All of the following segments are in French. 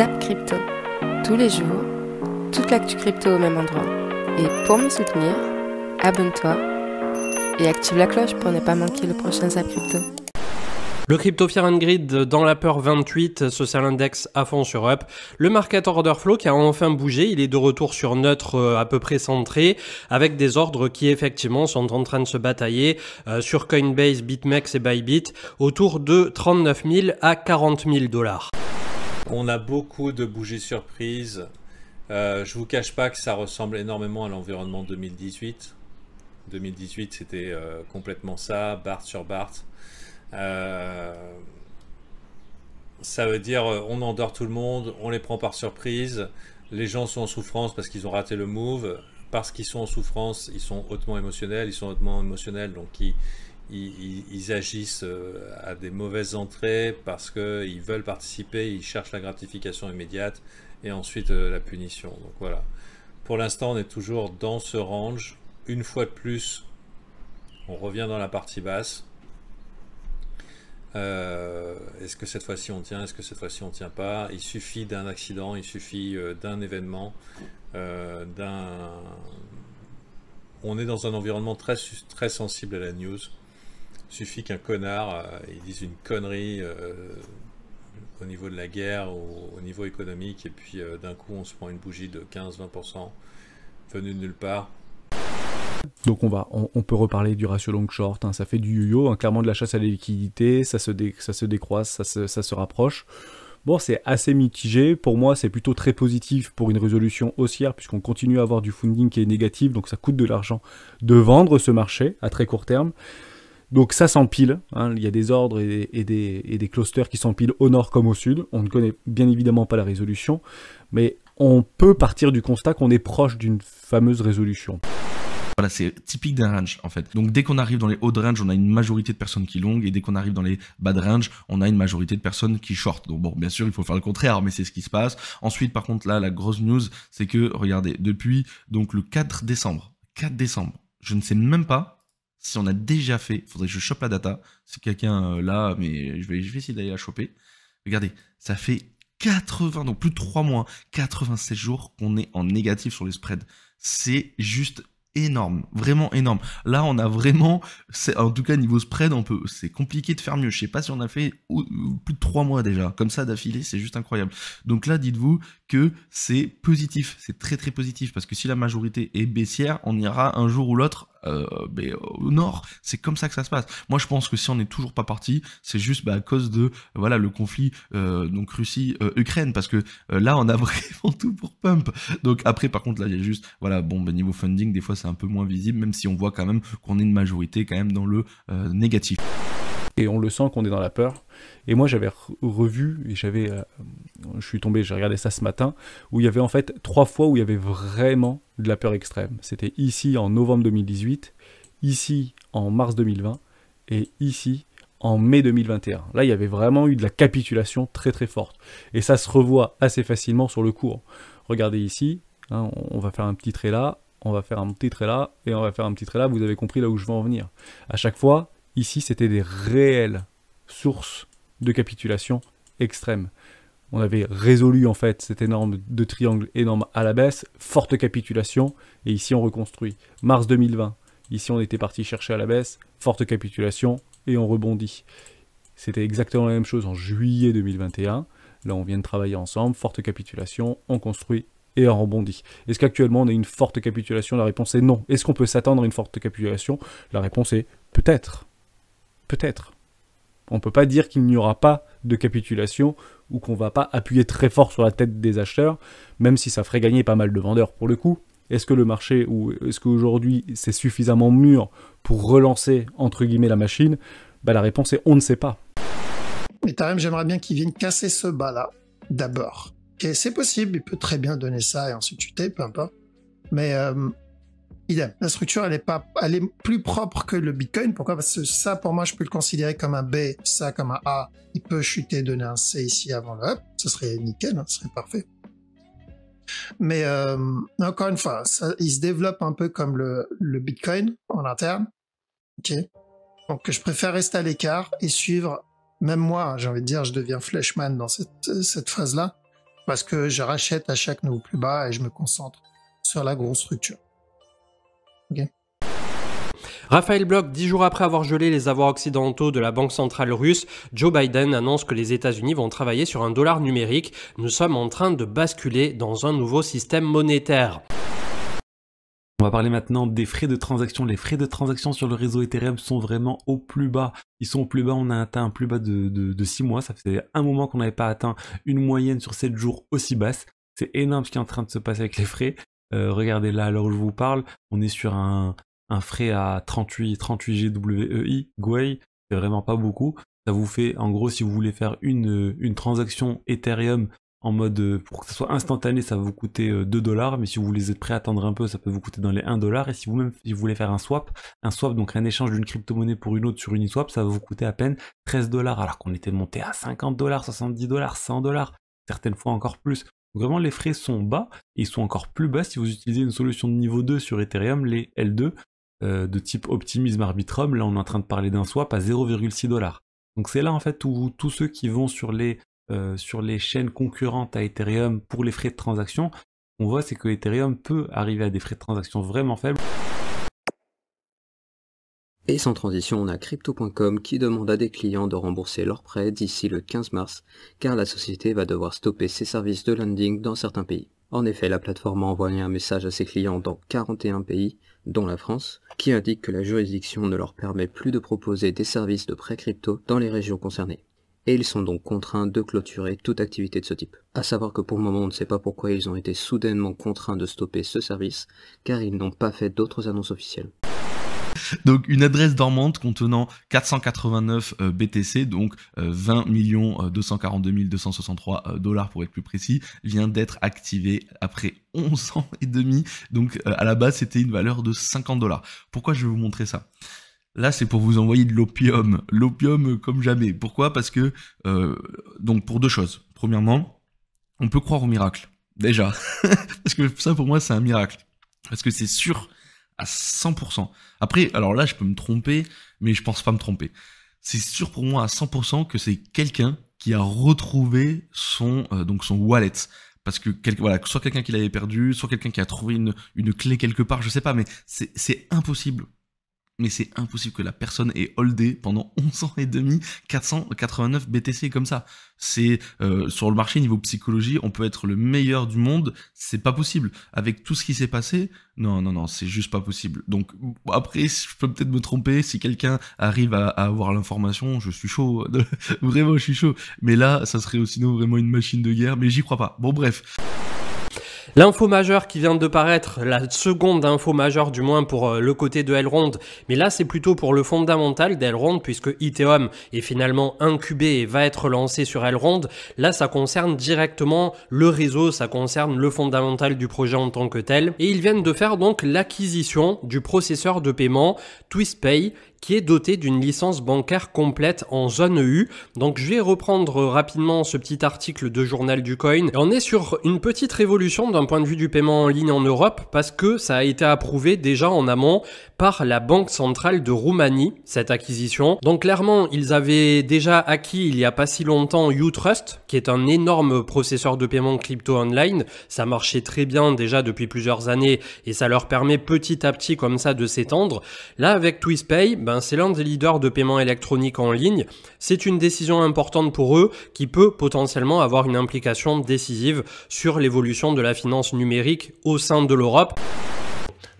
Zap Crypto. Tous les jours, toute l'actu crypto au même endroit. Et pour me soutenir, abonne-toi et active la cloche pour ne pas manquer le prochain Zap Crypto. Le crypto Fear and Grid dans la peur 28, social index à fond sur up. Le market order flow qui a enfin bougé, il est de retour sur neutre euh, à peu près centré, avec des ordres qui effectivement sont en train de se batailler euh, sur Coinbase, BitMEX et Bybit autour de 39 000 à 40 000 dollars on a beaucoup de bougies surprises. Je euh, je vous cache pas que ça ressemble énormément à l'environnement 2018. 2018, c'était euh, complètement ça, Bart sur Bart. Euh, ça veut dire on endort tout le monde, on les prend par surprise, les gens sont en souffrance parce qu'ils ont raté le move, parce qu'ils sont en souffrance, ils sont hautement émotionnels, ils sont hautement émotionnels, donc ils, ils, agissent euh, à des mauvaises entrées parce qu'ils veulent participer, ils cherchent la gratification immédiate et ensuite euh, la punition. Donc voilà. Pour l'instant, on est toujours dans ce range. Une fois de plus, on revient dans la partie basse. Euh, est-ce que cette fois-ci on tient Est-ce que cette fois-ci on tient pas Il suffit d'un accident, il suffit d'un événement, d'un. On est dans un environnement très, très sensible à la news suffit qu'un connard euh, ils dise une connerie euh, au niveau de la guerre au niveau économique, et puis euh, d'un coup on se prend une bougie de 15-20% venue de nulle part. Donc on, va, on, peut reparler du ratio long-short, hein. ça fait du yo-yo, hein. clairement de la chasse à la liquidité, ça se, décroise, ça se rapproche. Bon, c'est assez mitigé. Pour moi, c'est plutôt très positif pour une résolution haussière, puisqu'on continue à avoir du funding qui est négatif, donc ça coûte de l'argent de vendre ce marché à très court terme. Donc ça s'empile, hein, il y a des ordres et, des, clusters qui s'empilent au nord comme au sud, on ne connaît bien évidemment pas la résolution, mais on peut partir du constat qu'on est proche d'une fameuse résolution. Voilà, c'est typique d'un range en fait. Donc dès qu'on arrive dans les hauts de range, on a une majorité de personnes qui longuent et dès qu'on arrive dans les bas de range, on a une majorité de personnes qui shortent. Donc bon, bien sûr, il faut faire le contraire, mais c'est ce qui se passe. Ensuite, par contre, là, la grosse news, c'est que regardez, depuis donc le 4 décembre, 4 décembre, je ne sais même pas si on a déjà fait, faudrait que je chope la data. c'est quelqu'un euh, là, mais je vais, je essayer d'aller la choper. Regardez, ça fait 80, donc plus de 3 mois, 96 jours qu'on est en négatif sur les spreads. C'est juste énorme, vraiment énorme. Là, on a vraiment, en tout cas niveau spread, on peut, c'est compliqué de faire mieux. Je sais pas si on a fait plus de 3 mois déjà, comme ça d'affilée, c'est juste incroyable. Donc là, dites-vous que c'est positif, c'est très très positif, parce que si la majorité est baissière, on ira un jour ou l'autre euh, ben, au nord. C'est comme ça que ça se passe. Moi, je pense que si on n'est toujours pas parti, c'est juste bah, à cause de voilà le conflit euh, donc Russie Ukraine, parce que euh, là, on a vraiment tout pour pump. Donc après, par contre, là, il y a juste voilà bon ben, niveau funding, des fois, c'est un peu moins visible, même si on voit quand même qu'on est une majorité quand même dans le négatif et on le sent qu'on est dans la peur. Et moi, j'avais revu, et j'avais, euh, je suis tombé, j'ai regardé ça ce matin, où il y avait en fait trois fois où il y avait vraiment de la peur extrême. C'était ici en novembre 2018, ici en mars 2020, et ici en mai 2021. Là, il y avait vraiment eu de la capitulation très très forte. Et ça se revoit assez facilement sur le cours. Regardez ici, hein, on va faire un petit trait là, on va faire un petit trait là, et on va faire un petit trait là, vous avez compris là où je veux en venir. À chaque fois, Ici, c'était des réelles sources de capitulation extrême. On avait résolu en fait cet énorme de triangle énorme à la baisse, forte capitulation, et ici on reconstruit. Mars 2020, ici on était parti chercher à la baisse, forte capitulation, et on rebondit. C'était exactement la même chose en juillet 2021. Là, on vient de travailler ensemble, forte capitulation, on construit et on rebondit. Est-ce qu'actuellement on a une forte capitulation La réponse est non. Est-ce qu'on peut s'attendre à une forte capitulation La réponse est peut-être. Peut-être. On ne peut pas dire qu'il n'y aura pas de capitulation ou qu'on va pas appuyer très fort sur la tête des acheteurs, même si ça ferait gagner pas mal de vendeurs pour le coup. Est-ce que le marché ou est-ce qu'aujourd'hui c'est suffisamment mûr pour relancer entre guillemets la machine bah, La réponse est on ne sait pas. Mais quand même, j'aimerais bien qu'il vienne casser ce bas-là d'abord. Et c'est possible, il peut très bien donner ça et ensuite tu t'es, peu importe. Mais euh, idem. La structure, elle est pas, est plus propre que le Bitcoin. Pourquoi Parce que ça, pour moi, je peux le considérer comme un B, ça comme un A. Il peut chuter, donner un C ici avant le Ce serait nickel, hein, ce serait parfait. Mais euh, encore une fois, il se développe un peu comme le, Bitcoin en interne. Ok. Donc, je préfère rester à l'écart et suivre. Même moi, j'ai envie de dire, je deviens flashman dans cette, cette phase-là parce que je rachète à chaque nouveau plus bas et je me concentre sur la grosse structure. Raphaël Bloch, dix jours après avoir gelé les avoirs occidentaux de la Banque centrale russe, Joe Biden annonce que les États-Unis vont travailler sur un dollar numérique. Nous sommes en train de basculer dans un nouveau système monétaire. On va parler maintenant des frais de transaction. Les frais de transaction sur le réseau Ethereum sont vraiment au plus bas. Ils sont au plus bas, on a atteint un plus bas de, six mois. Ça faisait un moment qu'on n'avait pas atteint une moyenne sur 7 jours aussi basse. C'est énorme ce qui est en train de se passer avec les frais. Euh, regardez là, alors je vous parle, on est sur un, frais à 38, 38 GWEI, c'est vraiment pas beaucoup. Ça vous fait, en gros, si vous voulez faire une, une transaction Ethereum en mode, euh, pour que ça soit instantané, ça va vous coûter 2 euh, dollars, mais si vous voulez être prêt à attendre un peu, ça peut vous coûter dans les 1 dollar. Et si vous même, si vous voulez faire un swap, un swap, donc un échange d'une crypto-monnaie pour une autre sur Uniswap, ça va vous coûter à peine 13 dollars, alors qu'on était monté à 50 dollars, 70 dollars, 100 dollars, certaines fois encore plus. Vraiment, les frais sont bas, ils sont encore plus bas si vous utilisez une solution de niveau 2 sur Ethereum, les L2, euh, de type Optimism Arbitrum. Là, on est en train de parler d'un swap à 0,6 dollars. Donc c'est là, en fait, où tous ceux qui vont sur les, euh, sur les chaînes concurrentes à Ethereum pour les frais de transaction, on voit c'est que Ethereum peut arriver à des frais de transaction vraiment faibles. Et sans transition, on a Crypto.com qui demande à des clients de rembourser leurs prêts d'ici le 15 mars, car la société va devoir stopper ses services de lending dans certains pays. En effet, la plateforme a envoyé un message à ses clients dans 41 pays, dont la France, qui indique que la juridiction ne leur permet plus de proposer des services de prêts crypto dans les régions concernées et ils sont donc contraints de clôturer toute activité de ce type. A savoir que pour le moment on ne sait pas pourquoi ils ont été soudainement contraints de stopper ce service, car ils n'ont pas fait d'autres annonces officielles. Donc une adresse dormante contenant 489 euh, BTC, donc 20 242 263 dollars pour être plus précis, vient d'être activée après 11 ans et demi. Donc euh, à la base c'était une valeur de 50 dollars. Pourquoi je vais vous montrer ça Là, c'est pour vous envoyer de l'opium, l'opium euh, comme jamais. Pourquoi Parce que donc pour deux choses. Premièrement, on peut croire au miracle déjà, parce que ça pour moi c'est un miracle, parce que c'est sûr 100%. Après, alors là, je peux me tromper, mais je pense pas me tromper. C'est sûr pour moi à 100% que c'est quelqu'un qui a retrouvé son, euh, donc son wallet. Parce que quel, voilà, soit quelqu'un qui l'avait perdu, soit quelqu'un qui a trouvé une, une clé quelque part, je sais pas, mais c'est impossible mais c'est impossible que la personne ait holdé pendant 11 ans et demi 489 BTC comme ça. C'est euh, sur le marché niveau psychologie, on peut être le meilleur du monde, c'est pas possible. Avec tout ce qui s'est passé, non, non, non, c'est juste pas possible. Donc après, je peux peut-être me tromper. Si quelqu'un arrive à, avoir l'information, je suis chaud, vraiment, je suis chaud. Mais là, ça serait aussi vraiment une machine de guerre, mais j'y crois pas. Bon, bref. L'info majeure qui vient de paraître, la seconde info majeure du moins pour euh, le côté de Elrond, mais là c'est plutôt pour le fondamental d'Elrond puisque Ethereum est finalement incubé et va être lancé sur Elrond, là ça concerne directement le réseau, ça concerne le fondamental du projet en tant que tel, et ils viennent de faire donc l'acquisition du processeur de paiement TwistPay qui est doté d'une licence bancaire complète en zone EU. Donc je vais reprendre rapidement ce petit article de journal du coin. Et on est sur une petite révolution d'un point de vue du paiement en ligne en Europe parce que ça a été approuvé déjà en amont par la Banque centrale de Roumanie, cette acquisition. Donc clairement, ils avaient déjà acquis il n'y a pas si longtemps Utrust, qui est un énorme processeur de paiement crypto online. Ça marchait très bien déjà depuis plusieurs années et ça leur permet petit à petit comme ça de s'étendre. Là, avec TwistPay, bah, ben, c'est l'un des leaders de paiement électronique en ligne. C'est une décision importante pour eux qui peut potentiellement avoir une implication décisive sur l'évolution de la finance numérique au sein de l'Europe.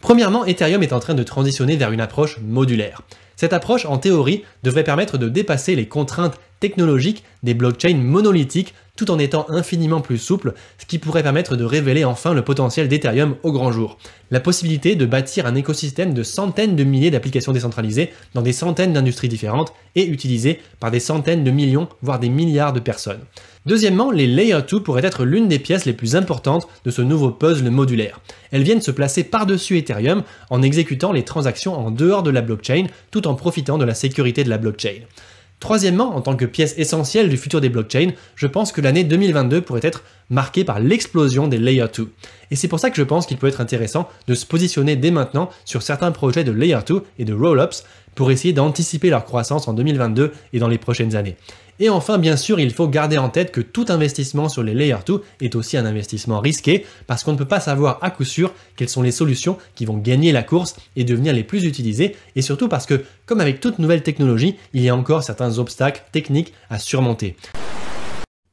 Premièrement, Ethereum est en train de transitionner vers une approche modulaire. Cette approche, en théorie, devrait permettre de dépasser les contraintes Technologiques des blockchains monolithiques tout en étant infiniment plus souple, ce qui pourrait permettre de révéler enfin le potentiel d'Ethereum au grand jour. La possibilité de bâtir un écosystème de centaines de milliers d'applications décentralisées dans des centaines d'industries différentes et utilisées par des centaines de millions, voire des milliards de personnes. Deuxièmement, les Layer 2 pourraient être l'une des pièces les plus importantes de ce nouveau puzzle modulaire. Elles viennent se placer par-dessus Ethereum en exécutant les transactions en dehors de la blockchain tout en profitant de la sécurité de la blockchain. Troisièmement, en tant que pièce essentielle du futur des blockchains, je pense que l'année 2022 pourrait être marqué par l'explosion des Layer 2. Et c'est pour ça que je pense qu'il peut être intéressant de se positionner dès maintenant sur certains projets de Layer 2 et de Roll-Ups pour essayer d'anticiper leur croissance en 2022 et dans les prochaines années. Et enfin, bien sûr, il faut garder en tête que tout investissement sur les Layer 2 est aussi un investissement risqué parce qu'on ne peut pas savoir à coup sûr quelles sont les solutions qui vont gagner la course et devenir les plus utilisées et surtout parce que, comme avec toute nouvelle technologie, il y a encore certains obstacles techniques à surmonter.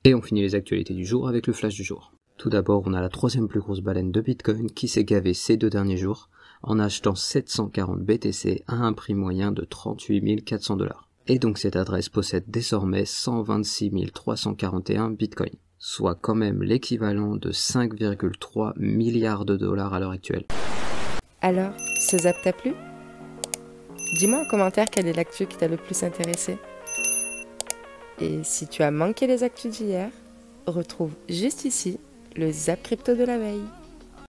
Et on finit les actualités du jour avec le flash du jour. Tout d'abord, on a la troisième plus grosse baleine de Bitcoin qui s'est gavée ces deux derniers jours en achetant 740 BTC à un prix moyen de 38 400 dollars. Et donc cette adresse possède désormais 126 341 Bitcoin, soit quand même l'équivalent de 5,3 milliards de dollars à l'heure actuelle. Alors, ce zap t'a plu Dis-moi en commentaire quelle est l'actu qui t'a le plus intéressé. Et si tu as manqué les actus d'hier, retrouve juste ici le Zap Crypto de la veille.